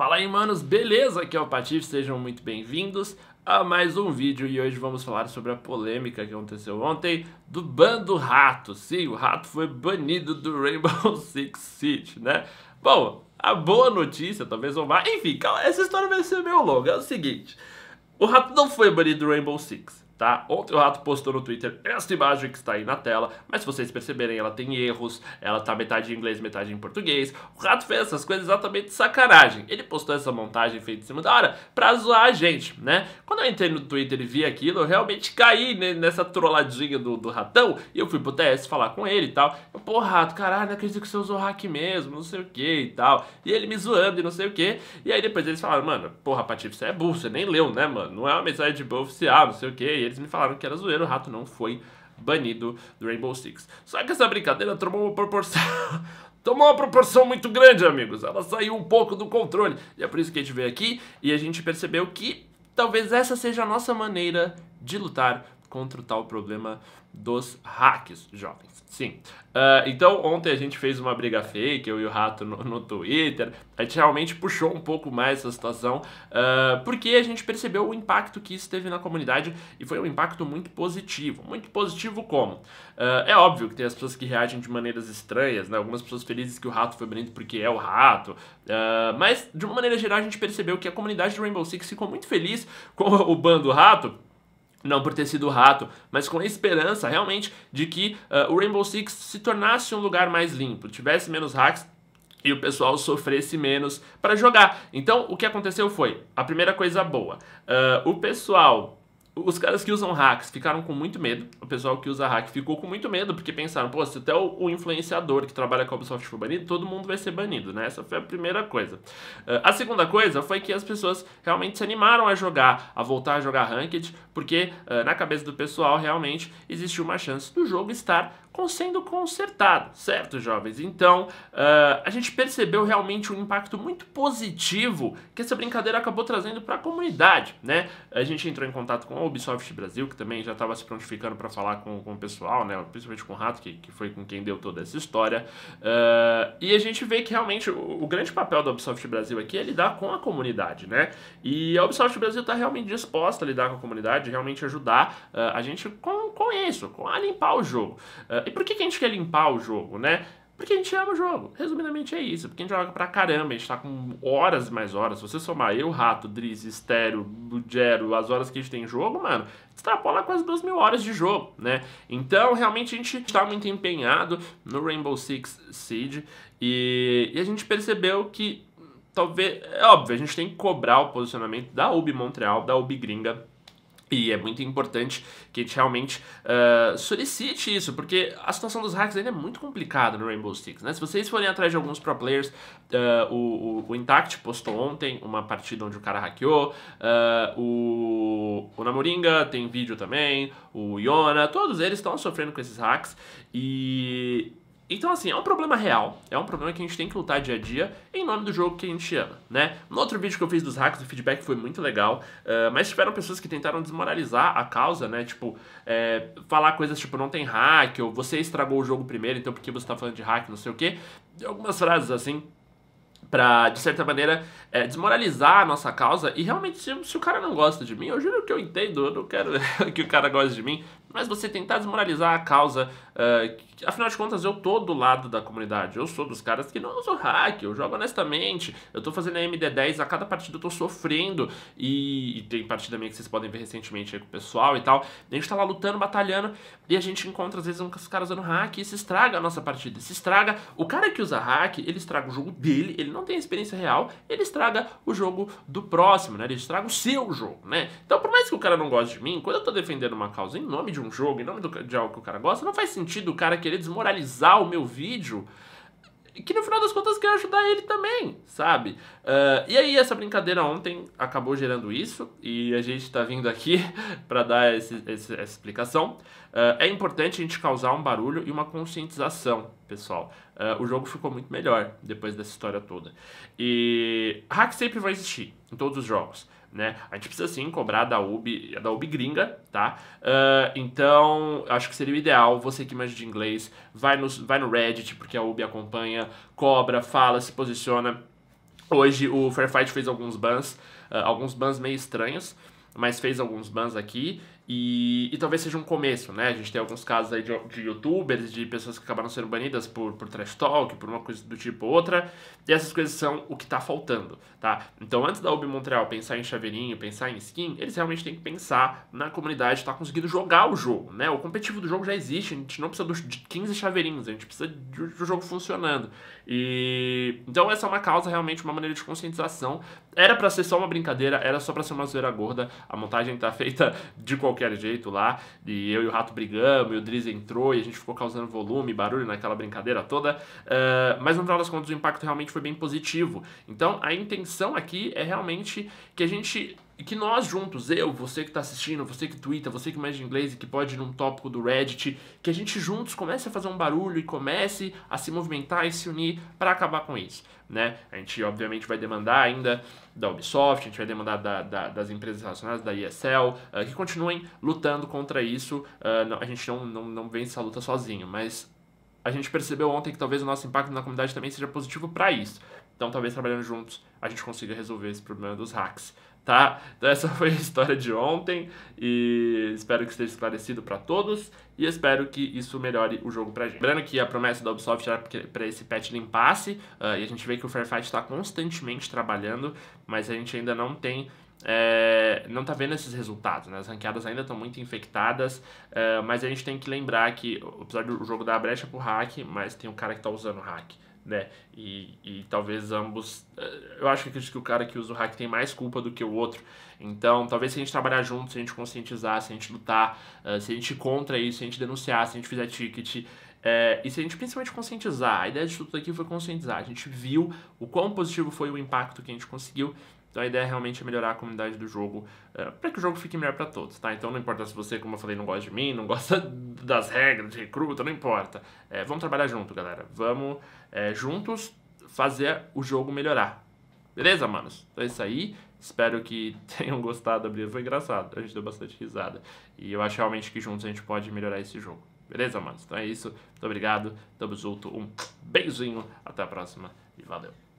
Fala aí, manos, beleza? Aqui é o Patife, sejam muito bem-vindos a mais um vídeo e hoje vamos falar sobre a polêmica que aconteceu ontem do ban do rato. Sim, o rato foi banido do Rainbow Six Siege, né? Bom, a boa notícia, talvez ou má, enfim, essa história vai ser meio longa, é o seguinte, o rato não foi banido do Rainbow Six, tá? Ontem o Rato postou no Twitter esta imagem que está aí na tela, mas se vocês perceberem, ela tem erros, ela tá metade em inglês, metade em português. O Rato fez essas coisas exatamente de sacanagem. Ele postou essa montagem feita em cima da hora pra zoar a gente, né? Quando eu entrei no Twitter e vi aquilo, eu realmente caí né, nessa trolladinha do, do Ratão e eu fui pro TS falar com ele e tal. Eu, pô, Rato, caralho, não acredito que você usou hack mesmo, não sei o que e tal. E ele me zoando e não sei o que. E aí depois eles falaram, mano, porra, Patife, você é burro, você nem leu, né, mano? Não é uma mensagem de boa oficial, não sei o que eles me falaram que era zoeiro, o rato não foi banido do Rainbow Six. Só que essa brincadeira tomou uma proporção. tomou uma proporção muito grande, amigos. Ela saiu um pouco do controle. E é por isso que a gente veio aqui e a gente percebeu que talvez essa seja a nossa maneira de lutar contra o tal problema dos hacks, jovens. Sim. Uh, então, ontem a gente fez uma briga fake, eu e o Rato no, no Twitter. A gente realmente puxou um pouco mais essa situação, uh, porque a gente percebeu o impacto que isso teve na comunidade e foi um impacto muito positivo. Muito positivo como? Uh, é óbvio que tem as pessoas que reagem de maneiras estranhas, né? Algumas pessoas felizes que o Rato foi bonito porque é o Rato. mas, de uma maneira geral, a gente percebeu que a comunidade do Rainbow Six ficou muito feliz com o ban do Rato não por ter sido rato, mas com a esperança realmente de que uh, o Rainbow Six se tornasse um lugar mais limpo, tivesse menos hacks e o pessoal sofresse menos para jogar. Então, o que aconteceu foi a primeira coisa boa: uh, o pessoal os caras que usam hacks ficaram com muito medo. O pessoal que usa hack ficou com muito medo, porque pensaram, pô, se até o, influenciador que trabalha com a Ubisoft for banido, todo mundo vai ser banido, né? Essa foi a primeira coisa. Eh, a segunda coisa foi que as pessoas realmente se animaram a jogar, a voltar a jogar Ranked, porque eh, na cabeça do pessoal realmente existiu uma chance do jogo estar sendo consertado, certo, jovens? Então, uh, a gente percebeu realmente um impacto muito positivo que essa brincadeira acabou trazendo para a comunidade, né? A gente entrou em contato com Ubisoft Brasil, que também já estava se prontificando para falar com, com o pessoal, né? principalmente com o Rato, que, que foi com quem deu toda essa história. Uh, e a gente vê que realmente o, o, grande papel da Ubisoft Brasil aqui é lidar com a comunidade, né? E a Ubisoft Brasil está realmente disposta a lidar com a comunidade, realmente ajudar uh, a gente com, com isso, com a limpar o jogo. Uh, e por que, que a gente quer limpar o jogo, né? Porque a gente ama o jogo. Resumidamente é isso. Porque a gente joga pra caramba, a gente tá com horas e mais horas. Se você somar eu, Rato, Driz, Estéreo, Budgero, as horas que a gente tem em jogo, mano, extrapola quase duas mil horas de jogo, né? Então, realmente, a gente tá muito empenhado no Rainbow Six Siege. E, e a gente percebeu que, talvez... É óbvio, a gente tem que cobrar o posicionamento da UB Montreal, da UB Gringa, e é muito importante que a gente realmente uh, solicite isso, porque a situação dos hacks ainda é muito complicada no Rainbow Six, né? Se vocês forem atrás de alguns pro players, uh, o, o, o, Intact postou ontem uma partida onde o cara hackeou, uh, o, o Namoringa tem vídeo também, o Yona, todos eles estão sofrendo com esses hacks e então, assim, é um problema real, é um problema que a gente tem que lutar dia a dia em nome do jogo que a gente ama, né? No outro vídeo que eu fiz dos hacks, o feedback foi muito legal, uh, mas tiveram pessoas que tentaram desmoralizar a causa, né? Tipo, é, falar coisas tipo, não tem hack, ou você estragou o jogo primeiro, então por que você tá falando de hack, não sei o quê. Algumas frases assim, pra, de certa maneira, é, desmoralizar a nossa causa. E realmente, se, se, o cara não gosta de mim, eu juro que eu entendo, eu não quero que o cara goste de mim mas você tentar desmoralizar a causa. Uh, afinal de contas, eu tô do lado da comunidade. Eu sou dos caras que não usam hack, eu jogo honestamente. Eu tô fazendo a MD10, a cada partida eu tô sofrendo. E, e tem partida minha que vocês podem ver recentemente aí com o pessoal e tal. A gente tá lá lutando, batalhando, e a gente encontra às vezes uns caras usando hack e se estraga a nossa partida. Se estraga. O cara que usa hack, ele estraga o jogo dele, ele não tem experiência real, ele estraga o jogo do próximo, né? Ele estraga o seu jogo, né? Então, por mais que o cara não goste de mim, quando eu tô defendendo uma causa em nome de de um jogo, em nome do, de algo que o cara gosta, não faz sentido o cara querer desmoralizar o meu vídeo que no final das contas quer ajudar ele também, sabe? Uh, e aí essa brincadeira ontem acabou gerando isso e a gente está vindo aqui para dar esse, esse, essa explicação. Uh, é importante a gente causar um barulho e uma conscientização, pessoal. Uh, o jogo ficou muito melhor depois dessa história toda. E hack sempre vai existir em todos os jogos né? A gente precisa sim cobrar da Ubi da Ubi gringa, tá? Uh, então, acho que seria o ideal você que manja de inglês, vai no, vai no Reddit, porque a Ubi acompanha, cobra, fala, se posiciona. Hoje o Fair Fight fez alguns bans, uh, alguns bans meio estranhos, mas fez alguns bans aqui. E, e, talvez seja um começo, né? A gente tem alguns casos aí de, de youtubers, de pessoas que acabaram sendo banidas por, por trash talk, por uma coisa do tipo ou outra, e essas coisas são o que tá faltando, tá? Então antes da UB Montreal pensar em chaveirinho, pensar em skin, eles realmente têm que pensar na comunidade estar tá conseguindo jogar o jogo, né? O competitivo do jogo já existe, a gente não precisa dos, de 15 chaveirinhos, a gente precisa do, um jogo funcionando. E então essa é uma causa realmente, uma maneira de conscientização. Era para ser só uma brincadeira, era só para ser uma zoeira gorda, a montagem tá feita de qualquer qualquer jeito lá. E eu e o Rato brigamos, e o Driz entrou, e a gente ficou causando volume, barulho naquela brincadeira toda. Uh, mas no final das contas, o impacto realmente foi bem positivo. Então, a intenção aqui é realmente que a gente e que nós juntos, eu, você que está assistindo, você que twitta, você que manja inglês e que pode ir num tópico do Reddit, que a gente juntos comece a fazer um barulho e comece a se movimentar e se unir para acabar com isso. Né? A gente obviamente vai demandar ainda da Ubisoft, a gente vai demandar da, da, das empresas relacionadas, da ESL, uh, eh, que continuem lutando contra isso. Uh, não, a gente não, não, não vence essa luta sozinho, mas a gente percebeu ontem que talvez o nosso impacto na comunidade também seja positivo para isso. Então, talvez trabalhando juntos a gente consiga resolver esse problema dos hacks, tá? Então, essa foi a história de ontem e espero que esteja esclarecido para todos e espero que isso melhore o jogo pra gente. Lembrando que a promessa da Ubisoft era para esse patch limpasse uh, ah, e a gente vê que o Fairfight está constantemente trabalhando, mas a gente ainda não tem é, não está vendo esses resultados, né? As ranqueadas ainda estão muito infectadas, é, mas a gente tem que lembrar que, apesar do jogo dar a brecha pro hack, mas tem um cara que está usando o hack né? E, e talvez ambos. Eh, eu acho que que o cara que usa o hack tem mais culpa do que o outro. Então, talvez se a gente trabalhar junto, se a gente conscientizar, se a gente lutar, eh, se a gente contra isso, se a gente denunciar, se a gente fizer ticket, é, e se a gente principalmente conscientizar, a ideia de tudo aqui foi conscientizar. A gente viu o quão positivo foi o impacto que a gente conseguiu então a ideia realmente é melhorar a comunidade do jogo uh, eh, para que o jogo fique melhor para todos, tá? Então não importa se você, como eu falei, não gosta de mim, não gosta das regras de recruta, não importa. É, vamos trabalhar junto, galera. Vamos é, juntos fazer o jogo melhorar. Beleza, manos? Então é isso aí. Espero que tenham gostado da briga. Foi engraçado, a gente deu bastante risada. E eu acho realmente que juntos a gente pode melhorar esse jogo. Beleza, manos? Então é isso. Muito obrigado. Tamo junto. Um beijinho. Até a próxima e valeu.